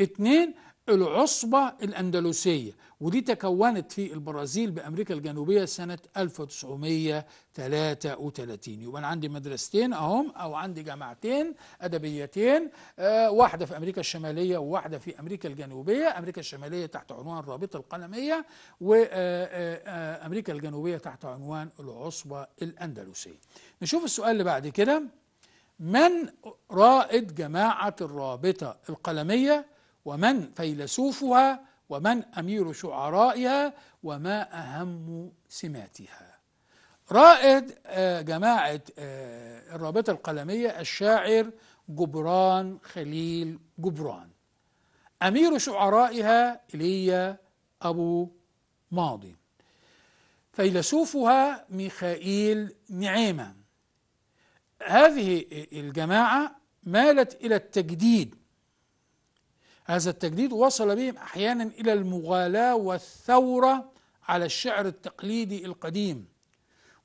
اثنين العصبة الأندلسية ودي تكونت في البرازيل بأمريكا الجنوبية سنة 1933 يبقى أنا عندي مدرستين أهم أو عندي جامعتين أدبيتين آه، واحدة في أمريكا الشمالية وواحدة في أمريكا الجنوبية أمريكا الشمالية تحت عنوان الرابطة القلمية وأمريكا آه، آه، الجنوبية تحت عنوان العصبة الأندلسية نشوف السؤال اللي بعد كده من رائد جماعة الرابطة القلمية ومن فيلسوفها ومن أمير شعرائها وما أهم سماتها رائد آه، جماعة آه، الرابطة القلمية الشاعر جبران خليل جبران أمير شعرائها إيليا أبو ماضي فيلسوفها ميخائيل نعيمة هذه الجماعة مالت إلى التجديد هذا التجديد وصل بهم أحيانا إلى المغالاة والثورة على الشعر التقليدي القديم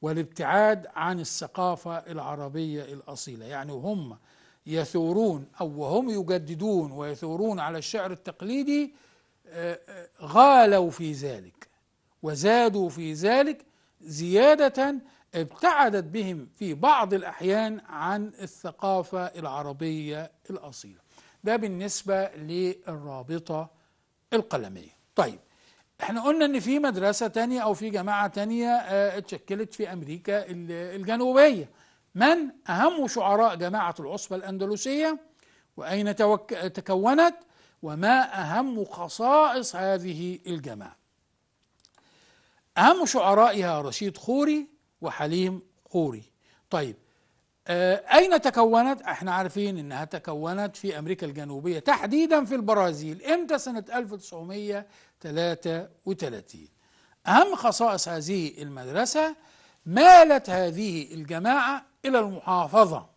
والابتعاد عن الثقافة العربية الأصيلة يعني هم يثورون أو وهم يجددون ويثورون على الشعر التقليدي آه، آه، غالوا في ذلك وزادوا في ذلك زيادة ابتعدت بهم في بعض الأحيان عن الثقافة العربية الأصيلة ده بالنسبة للرابطة القلمية طيب احنا قلنا ان في مدرسة تانية او في جماعة تانية آه، اتشكلت في امريكا الجنوبية من اهم شعراء جماعة العصبة الاندلسية واين توك... تكونت وما اهم خصائص هذه الجماعة اهم شعرائها رشيد خوري وحليم خوري طيب آه، أين تكونت؟ احنا عارفين أنها تكونت في أمريكا الجنوبية تحديدا في البرازيل إمتى سنة 1933 أهم خصائص هذه المدرسة مالت هذه الجماعة إلى المحافظة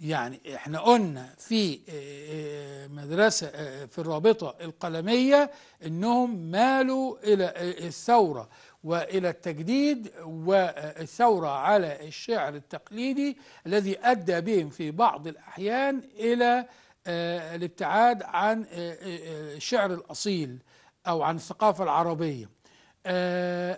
يعني احنا قلنا في آه، آه، مدرسة في الرابطة القلمية انهم مالوا الى الثورة والى التجديد والثوره على الشعر التقليدي الذي ادى بهم في بعض الاحيان الى آه، الابتعاد عن الشعر آه، آه، الاصيل او عن الثقافه العربيه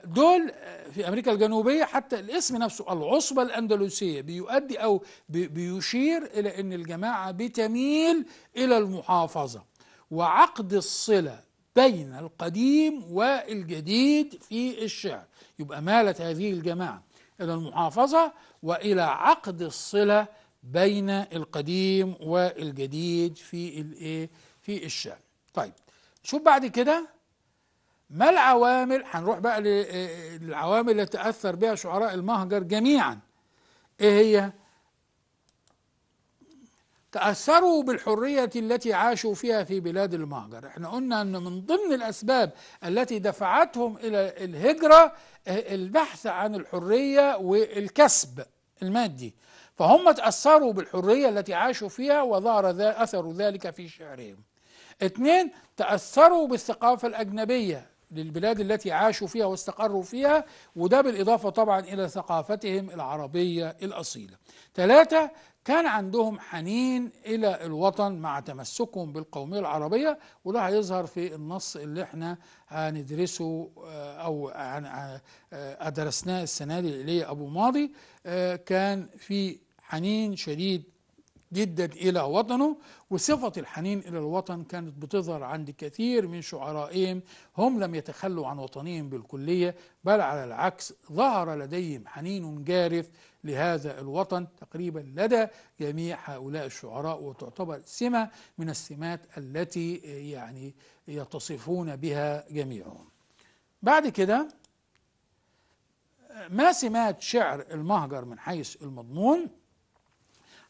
دول في امريكا الجنوبيه حتى الاسم نفسه العصبه الاندلسيه بيؤدي او بيشير الى ان الجماعه بتميل الى المحافظه وعقد الصله بين القديم والجديد في الشعر يبقى مالت هذه الجماعة إلى المحافظة وإلى عقد الصلة بين القديم والجديد في الايه في الشعر طيب شوف بعد كده ما العوامل هنروح بقى للعوامل آه، آه، اللي تأثر بها شعراء المهجر جميعا ايه هي تأثروا بالحرية التي عاشوا فيها في بلاد المهجر احنا قلنا أن من ضمن الأسباب التي دفعتهم إلى الهجرة آه، البحث عن الحرية والكسب المادي فهم تأثروا بالحرية التي عاشوا فيها وظهر أثر ذلك في شعرهم اثنين تأثروا بالثقافة الأجنبية للبلاد التي عاشوا فيها واستقروا فيها وده بالإضافة طبعا إلى ثقافتهم العربية الأصيلة ثلاثة كان عندهم حنين إلى الوطن مع تمسكهم بالقومية العربية وده هيظهر في النص اللي احنا هندرسه آه، أو آه، أدرسناه السنة دي إليه أبو ماضي آه، كان في حنين شديد جدا إلى وطنه وصفة الحنين إلى الوطن كانت بتظهر عند كثير من شعرائهم هم لم يتخلوا عن وطنهم بالكلية بل على العكس ظهر لديهم حنين جارف لهذا الوطن تقريبا لدى جميع هؤلاء الشعراء وتعتبر سمة من السمات التي يعني يتصفون بها جميعهم بعد كده ما سمات شعر المهجر من حيث المضمون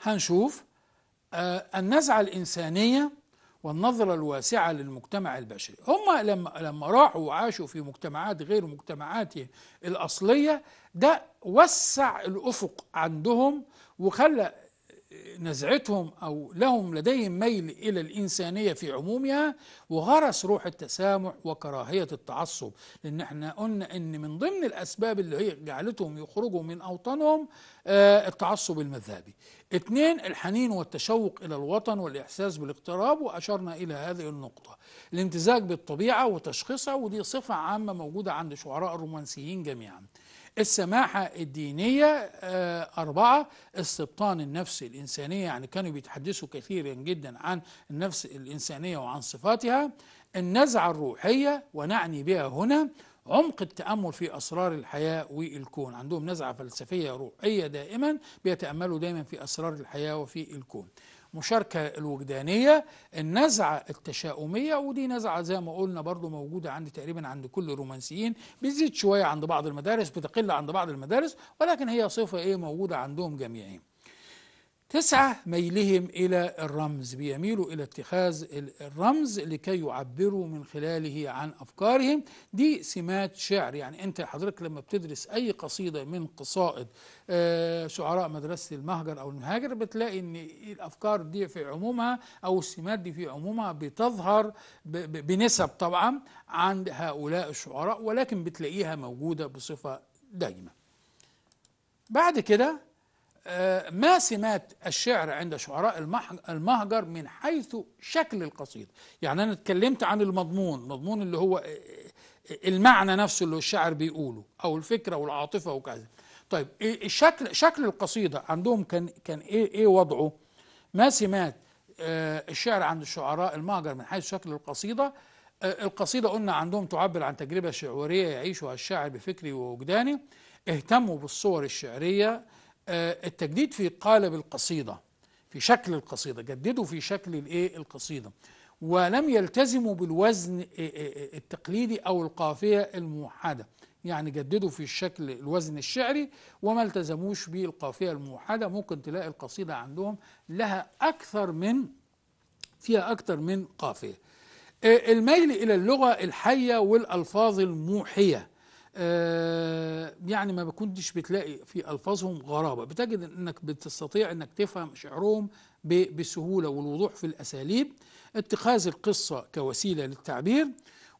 هنشوف آه، النزعة الإنسانية والنظرة الواسعة للمجتمع البشري هم لما, لما راحوا وعاشوا في مجتمعات غير مجتمعاتهم الأصلية ده وسع الأفق عندهم وخلى نزعتهم أو لهم لديهم ميل إلى الإنسانية في عمومها وغرس روح التسامح وكراهية التعصب لأن احنا قلنا أن من ضمن الأسباب اللي هي جعلتهم يخرجوا من أوطانهم آه، التعصب المذهبي اثنين الحنين والتشوق إلى الوطن والإحساس بالاقتراب وأشرنا إلى هذه النقطة الامتزاج بالطبيعة وتشخيصها ودي صفة عامة موجودة عند شعراء الرومانسيين جميعا السماحة الدينية آه، أربعة استبطان النفس الإنسانية يعني كانوا بيتحدثوا كثيرا جدا عن النفس الإنسانية وعن صفاتها النزعة الروحية ونعني بها هنا عمق التأمل في أسرار الحياة والكون عندهم نزعة فلسفية روحية دائما بيتأملوا دائما في أسرار الحياة وفي الكون مشاركة الوجدانية النزعة التشاؤمية ودي نزعة زي ما قلنا برضو موجودة عند تقريبا عند كل الرومانسيين بتزيد شوية عند بعض المدارس بتقل عند بعض المدارس ولكن هي صفة ايه موجودة عندهم جميعين تسعة ميلهم إلى الرمز بيميلوا إلى اتخاذ الرمز لكي يعبروا من خلاله عن أفكارهم دي سمات شعر يعني أنت حضرتك لما بتدرس أي قصيدة من قصائد آه، شعراء مدرسة المهجر أو المهاجر بتلاقي أن الأفكار دي في عمومها أو السمات دي في عمومها بتظهر بنسب طبعا عند هؤلاء الشعراء ولكن بتلاقيها موجودة بصفة دايمة بعد كده آه، ما سمات الشعر عند شعراء المهجر من حيث شكل القصيدة يعني أنا اتكلمت عن المضمون مضمون اللي هو آه، آه، المعنى نفسه اللي الشاعر بيقوله أو الفكرة والعاطفة وكذا طيب إيه، إيه، شكل شكل القصيدة عندهم كان كان إيه إيه وضعه ما سمات الشعر عند شعراء المهجر من حيث شكل القصيدة القصيدة قلنا عندهم تعبر عن تجربة شعورية يعيشها الشاعر بفكره ووجدانه اهتموا بالصور الشعرية آه، التجديد في قالب القصيده في شكل القصيده جددوا في شكل الايه القصيده ولم يلتزموا بالوزن آه، آه، التقليدي او القافيه الموحده يعني جددوا في الشكل الوزن الشعري وما التزموش بالقافيه الموحده ممكن تلاقي القصيده عندهم لها اكثر من فيها اكثر من قافيه الميل الى اللغه الحيه والالفاظ الموحيه آه، يعني ما بكنتش بتلاقي في ألفاظهم غرابة بتجد أنك بتستطيع أنك تفهم شعرهم بسهولة والوضوح في الأساليب اتخاذ القصة كوسيلة للتعبير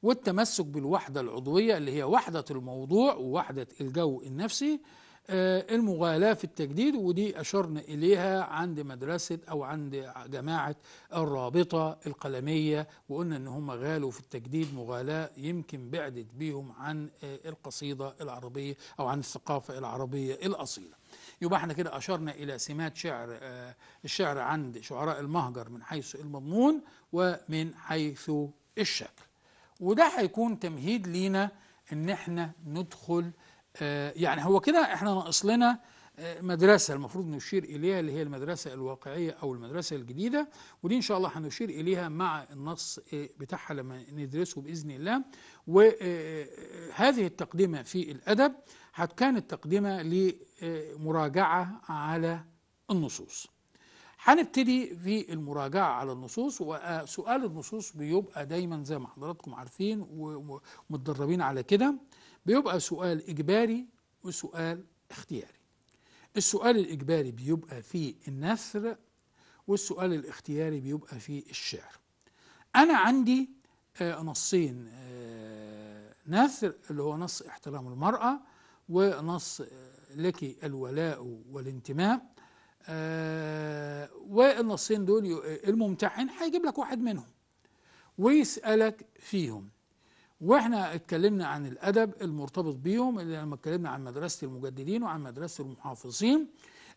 والتمسك بالوحدة العضوية اللي هي وحدة الموضوع ووحدة الجو النفسي آه، المغالاة في التجديد ودي أشرنا إليها عند مدرسة أو عند جماعة الرابطة القلمية وقلنا إن هم غالوا في التجديد مغالاة يمكن بعدت بيهم عن آه، القصيدة العربية أو عن الثقافة العربية الأصيلة يبقى احنا كده أشرنا إلى سمات شعر آه، الشعر عند شعراء المهجر من حيث المضمون ومن حيث الشكل وده هيكون تمهيد لينا إن احنا ندخل آه، يعني هو كده احنا ناقص لنا آه، مدرسة المفروض نشير إليها اللي هي المدرسة الواقعية أو المدرسة الجديدة ودي إن شاء الله هنشير إليها مع النص آه، بتاعها لما ندرسه بإذن الله وهذه التقدمة في الأدب كانت تقدمة لمراجعة على النصوص هنبتدي في المراجعة على النصوص وسؤال النصوص بيبقى دايما زي ما حضراتكم عارفين ومتدربين على كده بيبقى سؤال إجباري وسؤال اختياري السؤال الإجباري بيبقى فيه النثر والسؤال الاختياري بيبقى فيه الشعر أنا عندي آه، نصين آه، نثر اللي هو نص احترام المرأة ونص آه، لك الولاء والانتماء والنصين دول الممتحن هيجيب لك واحد منهم ويسألك فيهم واحنا اتكلمنا عن الادب المرتبط بيهم اللي لما اتكلمنا عن مدرسه المجددين وعن مدرسه المحافظين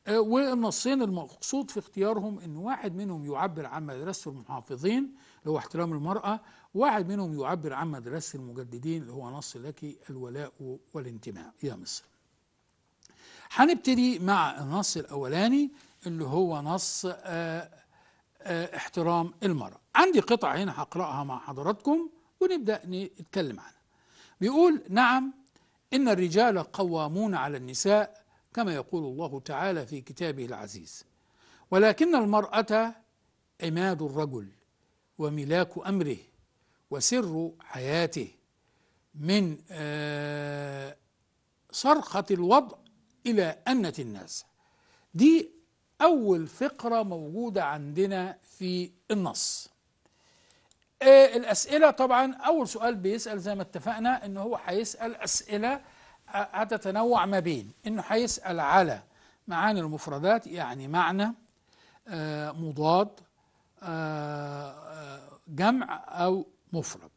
آه، والنصين المقصود في اختيارهم ان واحد منهم يعبر عن مدرسه المحافظين اللي هو احترام المراه واحد منهم يعبر عن مدرسه المجددين اللي هو نص لك الولاء والانتماء يا مصر هنبتدي مع النص الاولاني اللي هو نص آه، آه، احترام المراه عندي قطع هنا هقراها مع حضراتكم ونبدأ نتكلم عنها بيقول نعم إن الرجال قوامون على النساء كما يقول الله تعالى في كتابه العزيز ولكن المرأة عماد الرجل وملاك أمره وسر حياته من آه، صرخة الوضع إلى أنة الناس دي أول فقرة موجودة عندنا في النص إيه الأسئلة طبعا أول سؤال بيسأل زي ما اتفقنا إن هو هيسأل أسئلة هتتنوع آه، ما بين إنه هيسأل على معاني المفردات يعني معنى آه مضاد آه،, آه جمع أو مفرد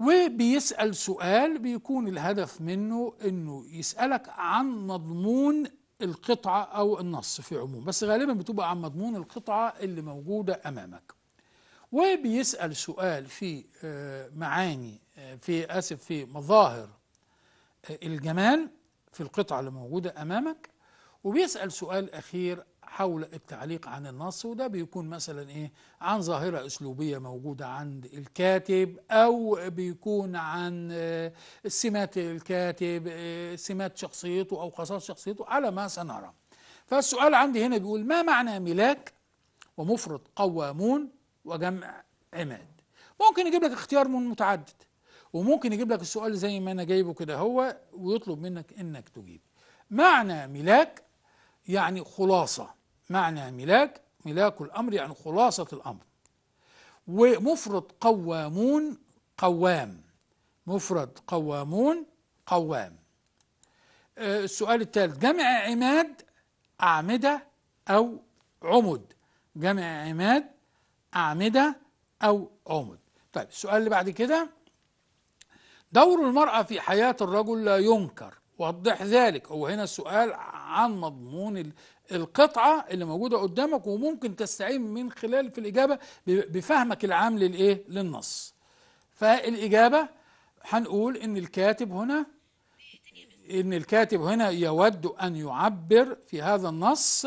وبيسأل سؤال بيكون الهدف منه إنه يسألك عن مضمون القطعة أو النص في عموم بس غالبا بتبقى عن مضمون القطعة اللي موجودة أمامك وبيسأل سؤال في آه، معاني آه، في آسف في مظاهر آه، الجمال في القطعة اللي موجودة أمامك وبيسأل سؤال أخير حول التعليق عن النص وده بيكون مثلا إيه عن ظاهرة أسلوبية موجودة عند الكاتب أو بيكون عن سمات الكاتب سمات شخصيته أو خصائص شخصيته على ما سنرى فالسؤال عندي هنا بيقول ما معنى ملاك ومفرد قوامون وجمع عماد ممكن يجيب لك اختيار من متعدد وممكن يجيب لك السؤال زي ما انا جايبه كده هو ويطلب منك انك تجيب معنى ملاك يعني خلاصه معنى ملاك ملاك الامر يعني خلاصه الامر ومفرد قوامون قوام مفرد قوامون قوام آه، السؤال الثالث جمع عماد أعمدة أو عمد جمع عماد أعمدة أو عمد طيب السؤال اللي بعد كده دور المرأة في حياة الرجل لا ينكر وضح ذلك هو هنا السؤال عن مضمون القطعة اللي موجودة قدامك وممكن تستعين من خلال في الإجابة بفهمك العام للإيه للنص فالإجابة هنقول إن الكاتب هنا إن الكاتب هنا يود أن يعبر في هذا النص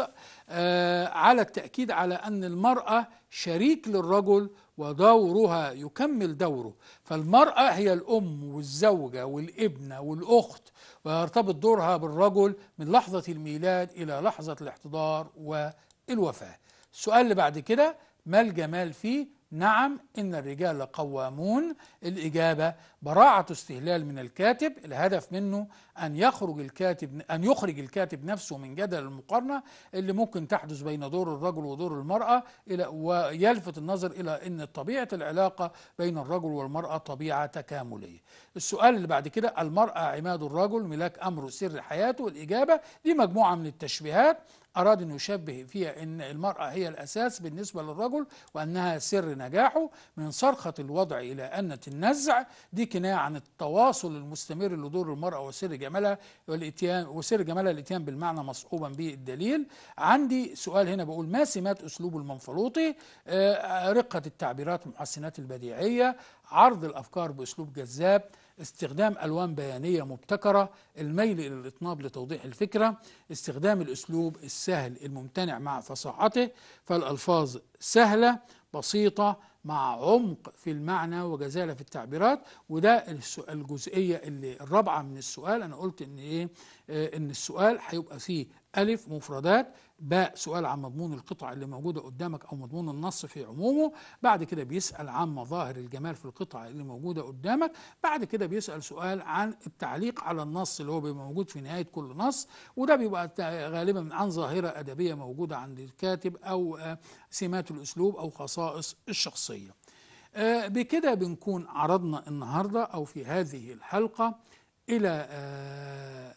آه، على التأكيد على أن المرأة شريك للرجل ودورها يكمل دوره فالمرأة هي الأم والزوجة والابنة والأخت ويرتبط دورها بالرجل من لحظة الميلاد إلى لحظة الاحتضار والوفاة السؤال اللي بعد كده ما الجمال فيه نعم إن الرجال قوامون الإجابة براعة استهلال من الكاتب الهدف منه أن يخرج الكاتب أن يخرج الكاتب نفسه من جدل المقارنة اللي ممكن تحدث بين دور الرجل ودور المرأة إلى ويلفت النظر إلى أن طبيعة العلاقة بين الرجل والمرأة طبيعة تكاملية. السؤال اللي بعد كده المرأة عماد الرجل ملاك أمره سر حياته الإجابة دي مجموعة من التشبيهات أراد أن يشبه فيها أن المرأة هي الأساس بالنسبة للرجل وأنها سر نجاحه من صرخة الوضع إلى أنة النزع دي كناية عن التواصل المستمر لدور المرأة وسر جمالها والإتيان وسر جمالها الإتيان بالمعنى مصحوبا به الدليل عندي سؤال هنا بقول ما سمات أسلوب المنفلوطي آه، رقة التعبيرات محسنات البديعية عرض الأفكار بأسلوب جذاب استخدام ألوان بيانية مبتكرة الميل إلى الإطناب لتوضيح الفكرة استخدام الأسلوب السهل الممتنع مع فصاحته فالألفاظ سهلة بسيطة مع عمق في المعنى وجزالة في التعبيرات وده الجزئية اللي الرابعة من السؤال أنا قلت إن إيه آه، إن السؤال هيبقى فيه ألف مفردات باء سؤال عن مضمون القطع اللي موجودة قدامك أو مضمون النص في عمومه بعد كده بيسأل عن مظاهر الجمال في القطع اللي موجودة قدامك بعد كده بيسأل سؤال عن التعليق على النص اللي هو بيبقى موجود في نهاية كل نص وده بيبقى غالبا عن ظاهرة أدبية موجودة عند الكاتب أو آه، سمات الأسلوب أو خصائص الشخصية آه، بكده بنكون عرضنا النهاردة أو في هذه الحلقة إلى آه،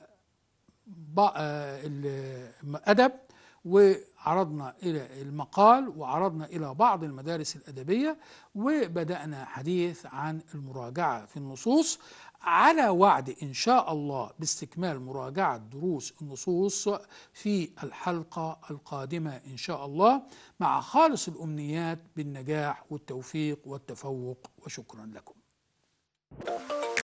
آه، الأدب وعرضنا إلى المقال وعرضنا إلى بعض المدارس الأدبية وبدأنا حديث عن المراجعة في النصوص على وعد إن شاء الله باستكمال مراجعة دروس النصوص في الحلقة القادمة إن شاء الله مع خالص الأمنيات بالنجاح والتوفيق والتفوق وشكرا لكم.